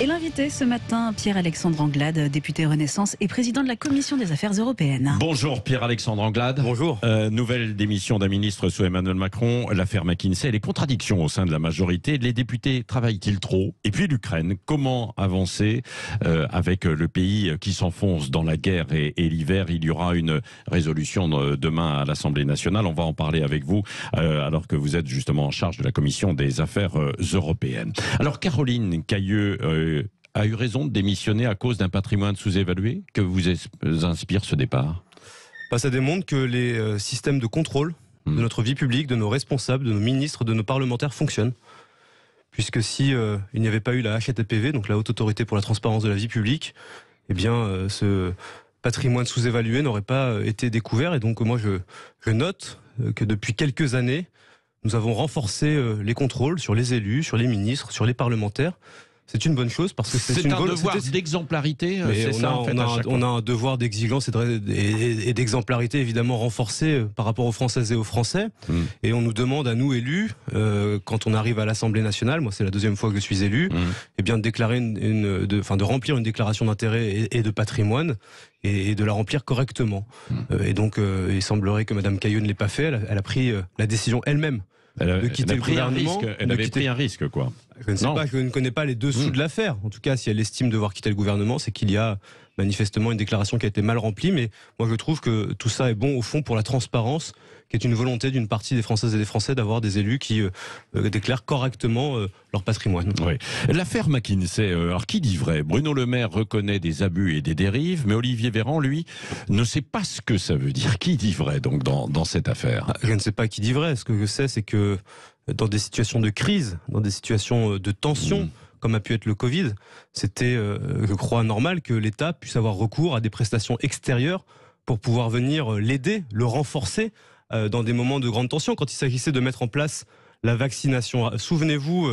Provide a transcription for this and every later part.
Et l'invité ce matin, Pierre-Alexandre Anglade, député Renaissance et président de la Commission des Affaires européennes. Bonjour Pierre-Alexandre Anglade. Bonjour. Euh, nouvelle démission d'un ministre sous Emmanuel Macron, l'affaire McKinsey, les contradictions au sein de la majorité. Les députés travaillent-ils trop Et puis l'Ukraine, comment avancer euh, avec le pays qui s'enfonce dans la guerre et, l'hiver Il y aura une résolution euh, demain à l'Assemblée nationale. On va en parler avec vous alors que vous êtes justement en charge de la Commission des Affaires européennes. Alors Caroline Cailleux a eu raison de démissionner à cause d'un patrimoine sous-évalué Que vous inspire ce départ bah, Ça démontre que les euh, systèmes de contrôle de hmm. notre vie publique, de nos responsables, de nos ministres, de nos parlementaires fonctionnent. Puisque si euh, n'y avait pas eu la HTPV, donc la Haute Autorité pour la Transparence de la Vie Publique, eh bien, euh, ce patrimoine sous-évalué n'aurait pas été découvert. Et donc, moi, je note que depuis quelques années, nous avons renforcé les contrôles sur les élus, sur les ministres, sur les parlementaires, c'est une bonne chose parce que c'est une un bonne, devoir d'exemplarité. On, a, un devoir d'exigence et d'exemplarité évidemment renforcé euh, par rapport aux Françaises et aux Français. Mm. Et on nous demande à nous élus, euh, quand on arrive à l'Assemblée nationale, moi c'est la deuxième fois que je suis élu, mm. et eh bien de déclarer une, de, remplir une déclaration d'intérêt et, de patrimoine et, de la remplir correctement. Mm. Euh, et donc, il semblerait que Madame Caillot ne l'ait pas fait. Elle a, pris la décision elle-même de quitter elle a pris Un risque. Elle avait pris un risque, quoi. Je ne, sais pas, je ne connais pas les dessous hmm. de l'affaire. En tout cas, si elle estime devoir quitter le gouvernement, c'est qu'il y a manifestement une déclaration qui a été mal remplie. Mais moi, je trouve que tout ça est bon au fond pour la transparence, qui est une volonté d'une partie des Françaises et des Français d'avoir des élus qui euh, euh, déclarent correctement euh, leur patrimoine. Oui. L'affaire McKinsey, alors qui dit vrai Bruno Le Maire reconnaît des abus et des dérives, mais Olivier Véran, lui, ne sait pas ce que ça veut dire. Qui dit vrai donc dans, dans cette affaire Je ne sais pas qui dit vrai. Ce que je sais, c'est que dans des situations de crise, dans des situations euh, de tension. Mm. comme a pu être le Covid, c'était, euh, je crois, normal que l'État puisse avoir recours à des prestations extérieures pour pouvoir venir euh, l'aider, le renforcer dans des moments de grande tension. Quand il s'agissait de mettre en place la vaccination, ah, souvenez-vous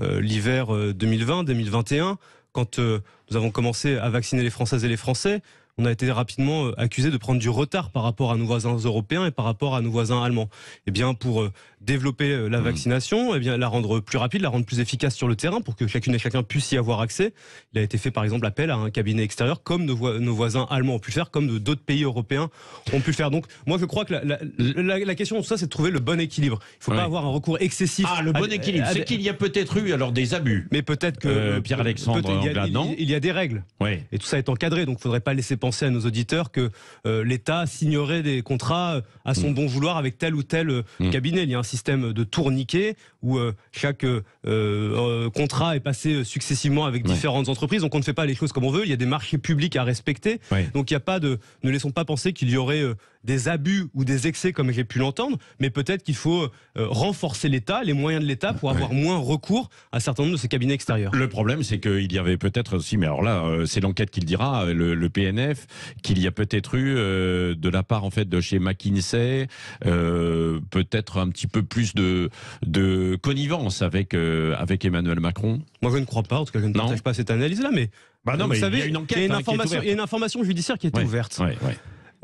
l'hiver 2020-2021, quand nous avons commencé à vacciner les Françaises et les Français, on a été rapidement accusé de prendre du retard par rapport à nos voisins européens et par rapport à nos voisins allemands. Eh bien, pour développer euh, la mm. vaccination, et bien la rendre plus rapide, la rendre plus efficace sur le terrain pour que chacune et chacun puisse y avoir accès. Il a été fait par exemple appel à un cabinet extérieur comme nos, voisins allemands ont pu le faire, comme d'autres pays européens ont pu le faire. Donc moi je crois que la, question de ça c'est de trouver le bon équilibre. Il ne faut pas avoir un recours excessif. Ah le bon équilibre, c'est qu'il y a peut-être eu alors des abus. Mais peut-être que euh, Pierre Alexandre il, y a, y a des règles. Ouais. Et tout ça est encadré, donc il ne faudrait pas laisser penser à nos auditeurs que euh, l'État signerait des contrats à son mm. bon vouloir avec tel ou tel mm. cabinet. Il y a un système de tourniquet où euh, chaque euh, euh, contrat est passé successivement avec différentes entreprises. Donc on ne fait pas les choses comme on veut. Il y a des marchés publics à respecter. Donc il n'y a pas de. Ne laissons pas penser qu'il y aurait des abus ou des excès comme j'ai pu l'entendre, mais peut-être qu'il faut euh, renforcer l'État, les moyens de l'État pour avoir moins recours à certains certain de ces cabinets extérieurs. Le problème, c'est qu'il y avait peut-être aussi, mais alors là, euh, c'est l'enquête qui euh, le dira, le, PNF, qu'il y a peut-être eu de la part en fait de chez McKinsey, peut-être un petit peu plus de, de connivence avec, avec Emmanuel Macron. Moi, je ne crois pas, en tout cas, je ne partage pas cette analyse-là, mais bah vous savez, il y a une enquête. Hein, une, information, judiciaire qui est ouverte.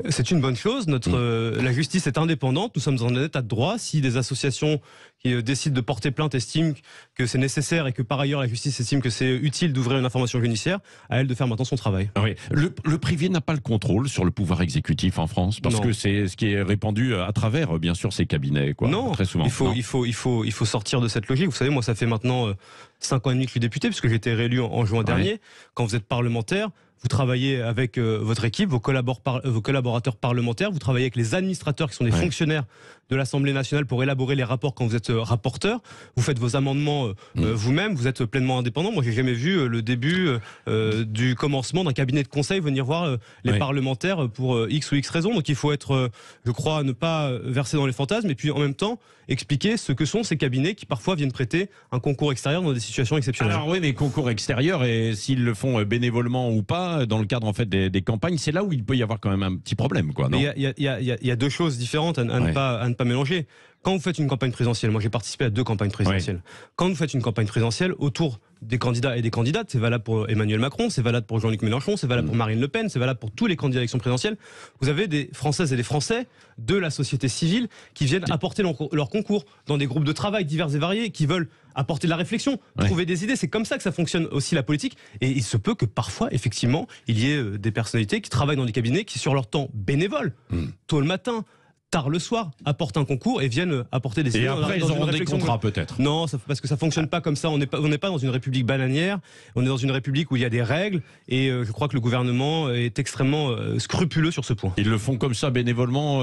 C'est une bonne chose. Notre, mm. euh, la justice est indépendante. Nous sommes en état de droit. Si des associations qui euh, décident de porter plainte estiment que c'est nécessaire et que par ailleurs la justice estime que c'est utile d'ouvrir une information judiciaire, à elle de faire maintenant son travail. Ah le, privé n'a pas le contrôle sur le pouvoir exécutif en France parce que c'est ce qui est répandu euh, à travers, bien sûr, ces cabinets. non, très souvent. Il faut, sortir de cette logique. Vous savez, moi, ça fait maintenant 5 ans et demi que je suis député puisque j'ai été réélu en, juin dernier. Quand vous êtes parlementaire, vous travaillez avec euh, votre équipe, euh, vos, collaborateurs parlementaires, vous travaillez avec les administrateurs qui sont des fonctionnaires de l'Assemblée nationale pour élaborer les rapports quand vous êtes euh, rapporteur. Vous faites vos amendements mm. vous-même, vous êtes pleinement indépendant. Moi, j'ai jamais vu le début du commencement d'un cabinet de conseil venir voir les parlementaires pour X ou X raisons. Donc, il faut être, je crois, ne pas verser dans les fantasmes et puis en même temps expliquer ce que sont ces cabinets qui parfois viennent prêter un concours extérieur dans des situations exceptionnelles. Alors oui, mais concours extérieur et s'ils le font bénévolement ou pas, dans le cadre en fait des, campagnes, c'est là où il peut y avoir quand même un petit problème. Il y, a deux choses différentes à, ne pas, mélanger. Quand vous faites une campagne présidentielle, moi j'ai participé à deux campagnes présidentielles, quand vous faites une campagne présidentielle autour des candidats et des candidates, c'est valable pour Emmanuel Macron, c'est valable pour Jean-Luc Mélenchon, c'est valable pour mm. Marine Le Pen, c'est valable pour tous les candidats à l'élection présidentielle, vous avez des Françaises et des Français de la société civile qui viennent apporter leur concours dans des groupes de travail divers et variés, qui veulent apporter de la réflexion, trouver des idées. C'est comme ça que ça fonctionne aussi la politique. Et il se peut que parfois, effectivement, il y ait euh, des personnalités qui travaillent dans des cabinets qui, sur leur temps bénévole, hmm. tôt le matin, tard le soir, apportent un concours et viennent euh, apporter des idées. Et après, ils auront des contrats peut-être. Non, parce que ça ne fonctionne ah. pas comme ça. On n'est pas, pas dans une république bananière. On est dans une république où il y a des règles. Et euh, je crois que le gouvernement est extrêmement euh, scrupuleux sur ce point. Ils le font comme ça bénévolement,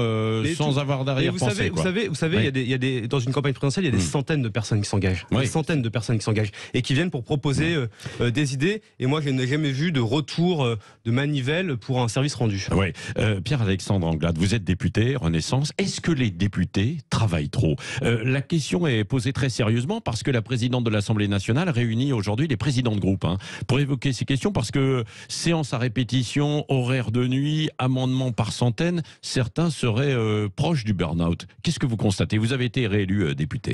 sans avoir d'arrière-pensée. vous, savez, vous savez, vous savez, il dans une campagne présidentielle, il y a des hmm. centaines de personnes qui s'engagent, des centaines de personnes qui s'engagent et qui viennent pour proposer hmm. des idées. Et moi, je n'ai jamais vu de retour de manivelle pour un service rendu. Oui, Pierre Alexandre Anglade, vous êtes député Renaissance est-ce que les députés travaillent trop euh, La question est posée très sérieusement parce que la présidente de l'Assemblée nationale réunit aujourd'hui les présidents de groupe hein, pour évoquer ces questions parce que séance à répétition, horaire de nuit, amendements par centaines, certains seraient euh, proches du burn-out. Qu'est-ce que vous constatez Vous avez été réélu euh, député.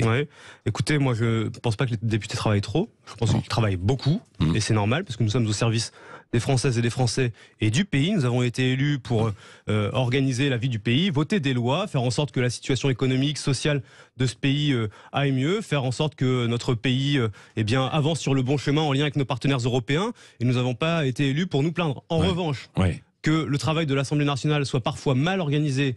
Écoutez, moi je ne pense pas que les députés travaillent trop. Je pense qu'ils travaillent beaucoup mmh. et c'est normal parce que nous sommes au service des Françaises et des Français et du pays. Nous avons été élus pour euh, organiser la vie du pays, voter des lois, faire en sorte que la situation économique, sociale de ce pays euh, aille mieux, faire en sorte que notre pays euh, eh bien, avance sur le bon chemin en lien avec nos partenaires européens. Et nous n'avons pas été élus pour nous plaindre. En revanche, que le travail de l'Assemblée nationale soit parfois mal organisé,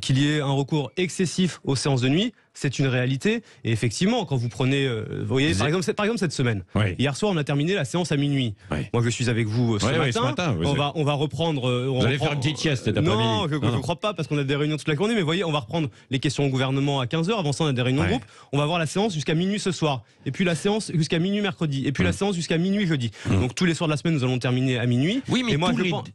qu'il y ait un recours excessif aux séances de nuit, c'est une réalité. Et effectivement, quand vous prenez, euh, voyez, par exemple, par exemple, cette semaine, hier soir, on a terminé la séance à minuit. Moi, je suis avec vous euh, ce matin. on, va, on va reprendre. Euh, on vous allez faire une petite sieste cet après Non, je ne crois pas parce qu'on a des réunions toute la journée. Mais voyez, on va reprendre les questions au gouvernement à 15h. Avant ça, on a des réunions de groupe. On va voir la séance jusqu'à minuit ce soir. Et puis la séance jusqu'à minuit mercredi. Et puis la mm. séance jusqu'à minuit jeudi. Mm. Donc tous les soirs de la semaine, nous allons terminer à minuit. Oui, mais, moi, je, pense...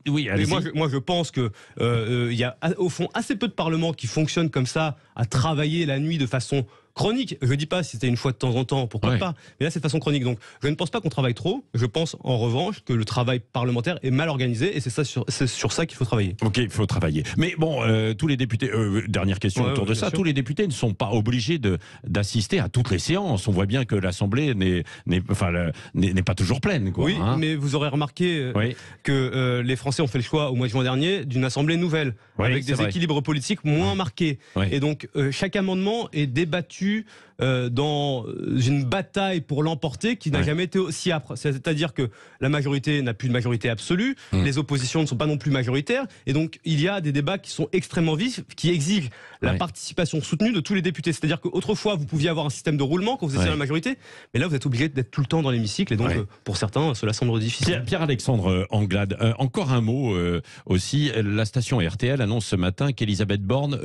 moi, je, pense que il y a au fond assez peu de parlements qui fonctionnent comme ça, à travailler la nuit de façon chronique. Je ne dis pas si c'était une fois de temps en temps, pourquoi pas. Mais là, c'est de façon chronique. Donc, je ne pense pas qu'on travaille trop. Je pense, en revanche, que le travail parlementaire est mal organisé et c'est sur, sur ça qu'il faut travailler. Ok, il faut travailler. Mais bon, euh, tous les députés. Euh, dernière question autour de ça. Tous les députés ne sont pas obligés d'assister à toutes les séances. On voit bien que l'Assemblée n'est, pas toujours pleine. oui, hein. mais vous aurez remarqué euh, que les Français ont fait le choix au mois de juin dernier d'une Assemblée nouvelle, avec des équilibres politiques moins marqués. Et donc, chaque amendement est débattu 于 Euh, dans euh, une bataille pour l'emporter qui n'a jamais été aussi âpre. C'est-à-dire que la majorité n'a plus de majorité absolue, mm. les oppositions ne sont pas non plus majoritaires, et donc il y a des débats qui sont extrêmement vifs, qui exigent la participation soutenue de tous les députés. C'est-à-dire qu'autrefois, vous pouviez avoir un système de roulement quand vous étiez ouais. la majorité, mais là, vous êtes obligé d'être tout le temps dans l'hémicycle, et donc euh, pour certains, cela semble difficile. Pierre-Alexandre Anglade, encore un mot aussi. La station RTL annonce ce matin qu'Elisabeth Borne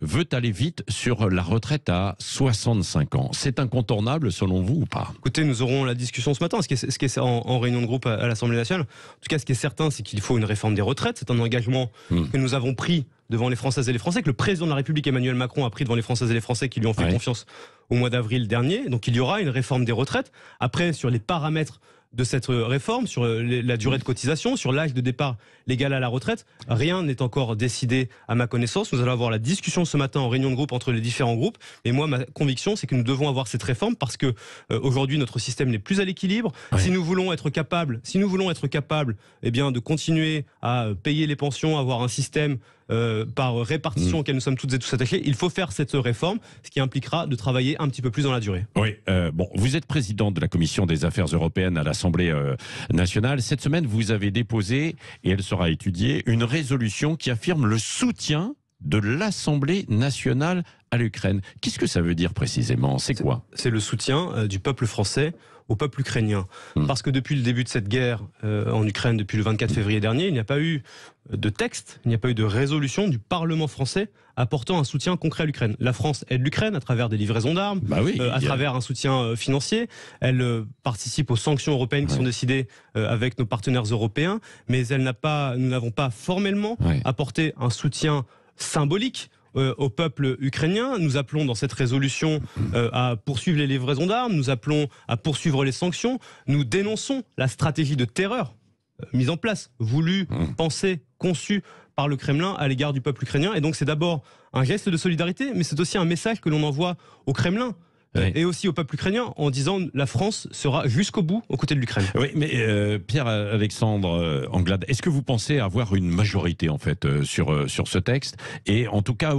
veut aller vite sur la retraite à 65 c'est incontournable selon vous ou pas Écoutez, nous aurons la discussion ce matin, ce qui en, réunion de groupe à, l'Assemblée nationale. En tout cas, ce qui est certain, c'est qu'il faut une réforme des retraites. C'est un engagement hmm. que nous avons pris devant les Françaises et les Français, que le président de la République Emmanuel Macron a pris devant les Françaises et les Français qui lui ont fait confiance au mois d'avril dernier. Donc il y aura une réforme des retraites. Après, sur les paramètres de cette euh, réforme, sur euh, la durée de cotisation, sur l'âge de départ légal à la retraite. Rien n'est encore décidé à ma connaissance. Nous allons avoir la discussion ce matin en réunion de groupe entre les différents groupes. Et moi, ma conviction, c'est que nous devons avoir cette réforme parce que euh, aujourd'hui, notre système n'est plus à l'équilibre. Si nous voulons être capables, si nous voulons être capables, eh bien, de continuer à payer les pensions, avoir un système euh, par répartition mm. auxquelles nous sommes toutes et tous attachés. Il faut faire cette réforme, ce qui impliquera de travailler un petit peu plus dans la durée. Oui, euh, bon, vous êtes président de la Commission des affaires européennes à l'Assemblée euh, nationale. Cette semaine, vous avez déposé, et elle sera étudiée, une résolution qui affirme le soutien de l'Assemblée nationale à l'Ukraine. Qu'est-ce que ça veut dire précisément C'est quoi C'est le soutien du peuple français au peuple ukrainien. Hmm. Parce que depuis le début de cette guerre euh, en Ukraine, depuis le 24 février dernier, il n'y a pas eu de texte, il n'y a pas eu de résolution du Parlement français apportant un soutien concret à l'Ukraine. La France aide l'Ukraine à travers des livraisons d'armes, bah euh, à travers un soutien euh, financier. Elle participe aux sanctions européennes qui sont décidées avec nos partenaires européens, mais elle n'a pas, nous n'avons pas formellement apporté un soutien symbolique euh, au peuple ukrainien. Nous appelons dans cette résolution euh, à poursuivre les livraisons d'armes, nous appelons à poursuivre les sanctions, nous dénonçons la stratégie de terreur euh, mise en place, voulue, mmh. pensée, conçue par le Kremlin à l'égard du peuple ukrainien. Et donc c'est d'abord un geste de solidarité, mais c'est aussi un message que l'on envoie au Kremlin et aussi au peuple ukrainien en disant la France sera jusqu'au bout aux côtés de l'Ukraine. Oui, mais euh, Pierre-Alexandre euh, Anglade, est-ce que vous pensez avoir une majorité en fait euh, sur, sur ce texte et en tout cas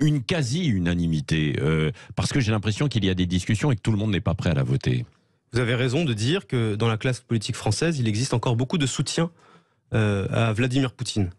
une quasi-unanimité Parce que j'ai l'impression qu'il y a des discussions et que tout le monde n'est pas prêt à la voter. Vous avez raison de dire que dans la classe politique française, il existe encore beaucoup de soutien à Vladimir Poutine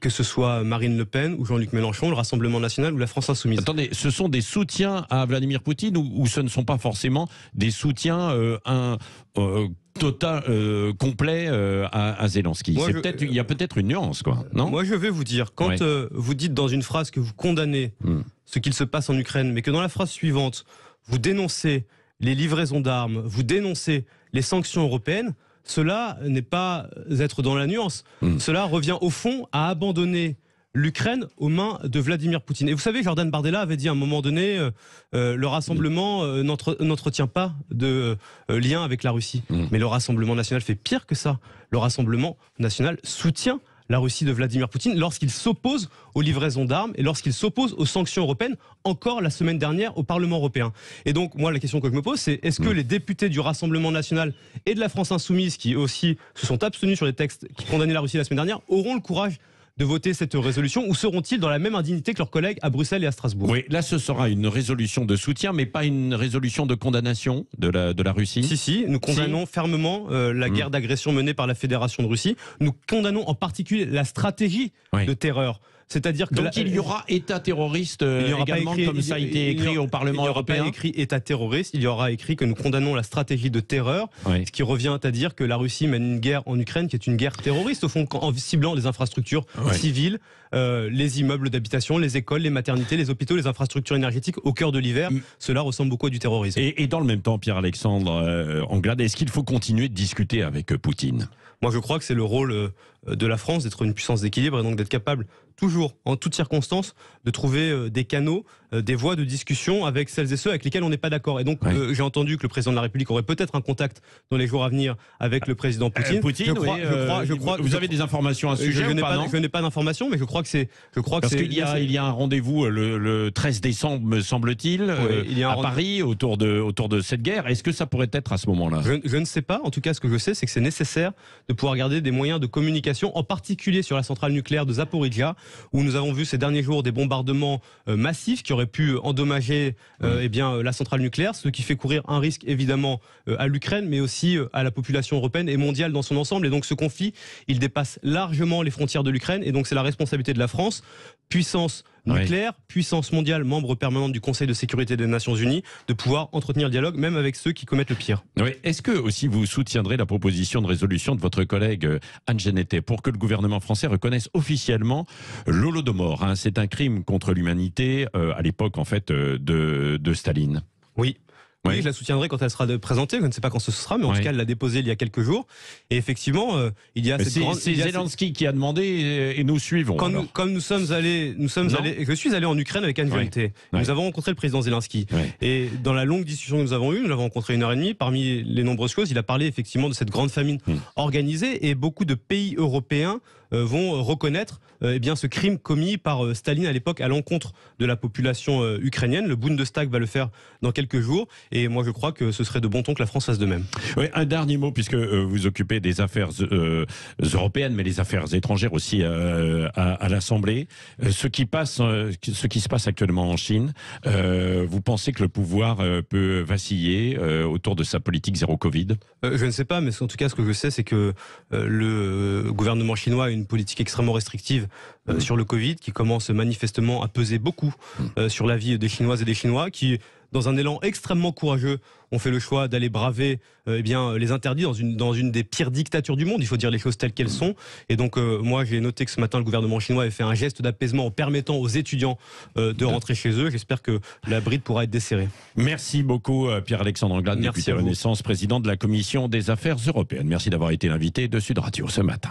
que ce soit Marine Le Pen ou Jean-Luc Mélenchon, le Rassemblement national ou la France insoumise. Attendez, ce sont des soutiens à Vladimir Poutine ou, ce ne sont pas forcément des soutiens complets euh, un, euh, total, euh, complet à, Zelensky Il y a peut-être une nuance, quoi. Non moi, je vais vous dire, quand vous dites dans une phrase que vous condamnez hmm. ce qu'il se passe en Ukraine, mais que dans la phrase suivante, vous dénoncez les livraisons d'armes, vous dénoncez les sanctions européennes, cela n'est pas être dans la nuance. Hmm. Cela revient au fond à abandonner l'Ukraine aux mains de Vladimir Poutine. Et vous savez, Jordan Bardella avait dit à un moment donné, euh, euh, le rassemblement euh, n'entretient pas de lien avec la Russie. Hmm. Mais le Rassemblement national fait pire que ça. Le Rassemblement national soutient la Russie de Vladimir Poutine lorsqu'il s'oppose aux livraisons d'armes et lorsqu'il s'oppose aux sanctions européennes, encore la semaine dernière au Parlement européen. Et donc, moi, la question que je me pose, c'est est-ce que mm. les députés du Rassemblement national et de la France insoumise, qui aussi se sont abstenus sur les textes qui condamnaient la Russie la semaine dernière, auront le courage de voter cette résolution ou seront-ils dans la même indignité que leurs collègues à Bruxelles et à Strasbourg Oui, là ce sera une résolution de soutien, mais pas une résolution de condamnation de la, Russie. Si, si, nous condamnons fermement euh, la hmm. guerre d'agression menée par la Fédération de Russie. Nous condamnons en particulier la stratégie de terreur c'est-à-dire que donc il y aura État terroriste euh, également, comme ça a été écrit au Parlement il aura européen. écrit État terroriste, il y aura écrit que nous condamnons la stratégie de terreur, ce qui revient à dire que la Russie mène une guerre en Ukraine qui est une guerre terroriste au fond, en ciblant les infrastructures civiles, euh, les immeubles d'habitation, les écoles, les maternités, les hôpitaux, les infrastructures énergétiques au cœur de l'hiver. Mm. Cela ressemble beaucoup à du terrorisme. Et, dans le même temps, Pierre-Alexandre Anglade, euh, est-ce qu'il faut continuer de discuter avec Poutine moi, je crois que c'est le rôle de la France d'être une puissance d'équilibre et donc d'être capable toujours, en toutes circonstances, de trouver euh, des canaux euh, des voies de discussion avec celles et ceux avec lesquels on n'est pas d'accord. Et donc, euh, j'ai entendu que le président de la République aurait peut-être un contact dans les jours à venir avec le président euh, Poutine. Poutine je crois, je crois, vous avez des informations à ce sujet Je, n'ai pas, d'informations, mais je crois que c'est. Je crois Parce qu'il y, a, il y a un rendez-vous le, 13 décembre, me semble-t-il, à Paris, autour de, autour de cette guerre. Est-ce que ça pourrait être à ce moment-là je ne sais pas. En tout cas, ce que je sais, c'est que c'est nécessaire de pouvoir garder des moyens de communication, en particulier sur la centrale nucléaire de Zaporizhia, où nous avons vu ces derniers jours des bombardements massifs qui auraient pu endommager euh, eh bien, euh, la centrale nucléaire, ce qui fait courir un risque évidemment euh, à l'Ukraine, mais aussi à la population européenne et mondiale dans son ensemble. Et donc ce conflit, il dépasse largement les frontières de l'Ukraine, et donc c'est la responsabilité de la France, puissance nucléaire, puissance mondiale, membre permanente du Conseil de sécurité des Nations Unies, de pouvoir entretenir le dialogue, même avec ceux qui commettent le pire. Est-ce que aussi vous soutiendrez la proposition de résolution de votre collègue euh, Anne Geneté pour que le gouvernement français reconnaisse officiellement l'Holodomor hein? C'est un crime contre l'humanité euh, à l'époque en fait euh, de, de Staline. Oui, oui, je la soutiendrai quand elle sera présentée. Je ne sais pas quand ce sera, mais en tout cas, elle l'a déposée il y a quelques jours. Et effectivement, euh, il y a. C'est grande... Zelensky qui a demandé et, nous suivons. comme nous sommes allés, nous sommes allés, je suis allé en Ukraine avec Anne oui. Nous avons rencontré le président Zelensky. Et dans la longue discussion que nous avons eue, nous l'avons rencontré une heure et demie. Parmi les nombreuses choses, il a parlé effectivement de cette grande famine hmm. organisée et beaucoup de pays européens euh, vont euh, reconnaître euh, eh bien, ce crime commis par Staline à l'époque à l'encontre de la population ukrainienne. Le Bundestag va le faire dans quelques jours. Et moi, je crois que ce serait de bon ton que la France fasse de même. un dernier mot, puisque vous occupez des affaires européennes, mais les affaires étrangères aussi à, l'Assemblée. Ce qui, passe, ce qui se passe actuellement en Chine, vous pensez que le pouvoir peut vaciller autour de sa politique zéro Covid Je ne sais pas, mais en tout cas, ce que je sais, c'est que le gouvernement chinois a une politique extrêmement restrictive euh, mm. sur le Covid qui commence manifestement à peser beaucoup mm. euh, sur la vie des Chinoises et des Chinois qui dans un élan extrêmement courageux, ont fait le choix d'aller braver euh, eh bien, les interdits dans une, dans une des pires dictatures du monde. Il faut dire les choses telles qu'elles mm. sont. Et donc, moi, j'ai noté que ce matin, le gouvernement chinois avait fait un geste d'apaisement en permettant aux étudiants de rentrer chez eux. J'espère que la bride pourra être desserrée. Merci beaucoup, Pierre-Alexandre Anglade, député Renaissance, président de la Commission des Affaires européennes. Merci d'avoir été l'invité de Sud Radio ce matin.